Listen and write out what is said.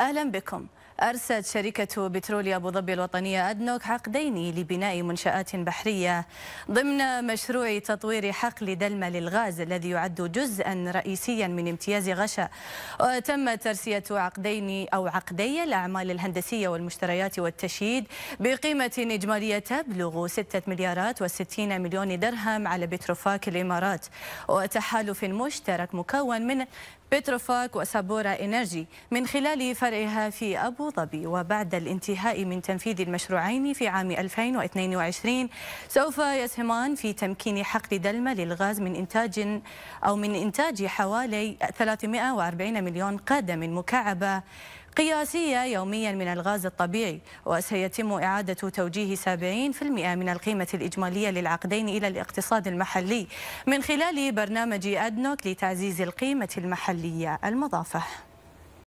أهلا بكم أرسلت شركة بترول أبو ظبي الوطنية أدنوك عقدين لبناء منشآت بحرية ضمن مشروع تطوير حقل دلمة للغاز الذي يعد جزءا رئيسيا من امتياز غشا وتم ترسية عقدين أو عقدي الأعمال الهندسية والمشتريات والتشييد بقيمة إجمالية تبلغ 6 مليارات و60 مليون درهم على بتروفاك الإمارات وتحالف مشترك مكون من بتروفاك وسابورا إنرجي من خلال فرعها في أبو ظبي وبعد الانتهاء من تنفيذ المشروعين في عام 2022 سوف يسهمان في تمكين حقل دلمة للغاز من إنتاج أو من إنتاج حوالي 340 مليون قدم مكعبة قياسية يوميا من الغاز الطبيعي وسيتم إعادة توجيه 70% من القيمة الإجمالية للعقدين إلى الاقتصاد المحلي من خلال برنامج أدنوك لتعزيز القيمة المحلية المضافة